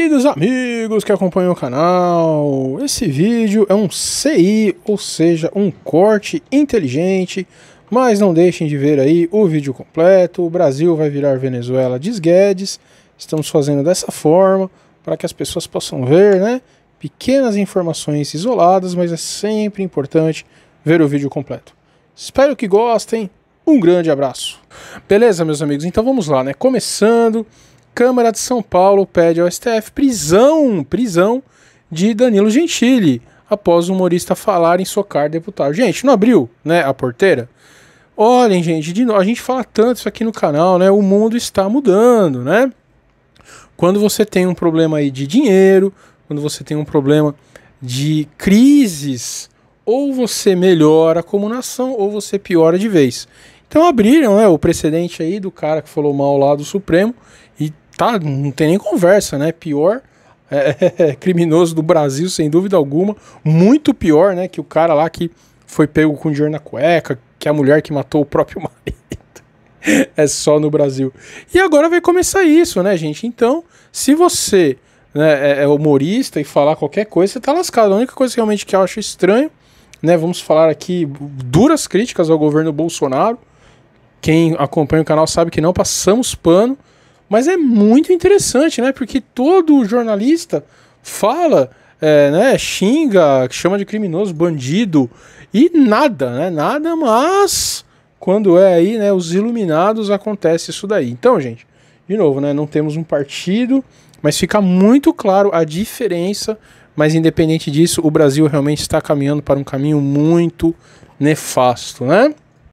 Queridos amigos que acompanham o canal, esse vídeo é um CI, ou seja, um corte inteligente, mas não deixem de ver aí o vídeo completo, o Brasil vai virar Venezuela, diz Guedes, estamos fazendo dessa forma, para que as pessoas possam ver, né, pequenas informações isoladas, mas é sempre importante ver o vídeo completo. Espero que gostem, um grande abraço. Beleza, meus amigos? Então vamos lá, né? Começando Câmara de São Paulo pede ao STF prisão, prisão de Danilo Gentili, após o humorista falar em socar deputado. Gente, não abriu, né, a porteira? Olhem, gente, de a gente fala tanto isso aqui no canal, né? O mundo está mudando, né? Quando você tem um problema aí de dinheiro, quando você tem um problema de crises, ou você melhora como nação ou você piora de vez. Então abriram né, o precedente aí do cara que falou mal lá do Supremo e tá, não tem nem conversa, né? Pior é, é criminoso do Brasil, sem dúvida alguma. Muito pior, né? Que o cara lá que foi pego com dinheiro na cueca, que é a mulher que matou o próprio marido. é só no Brasil. E agora vai começar isso, né, gente? Então, se você né, é, é humorista e falar qualquer coisa, você tá lascado. A única coisa realmente que eu acho estranho, né? Vamos falar aqui duras críticas ao governo Bolsonaro quem acompanha o canal sabe que não passamos pano, mas é muito interessante, né? Porque todo jornalista fala, é, né? Xinga, chama de criminoso, bandido e nada, né? Nada, mas quando é aí, né? Os iluminados acontece isso daí. Então, gente, de novo, né? Não temos um partido, mas fica muito claro a diferença. Mas independente disso, o Brasil realmente está caminhando para um caminho muito nefasto, né?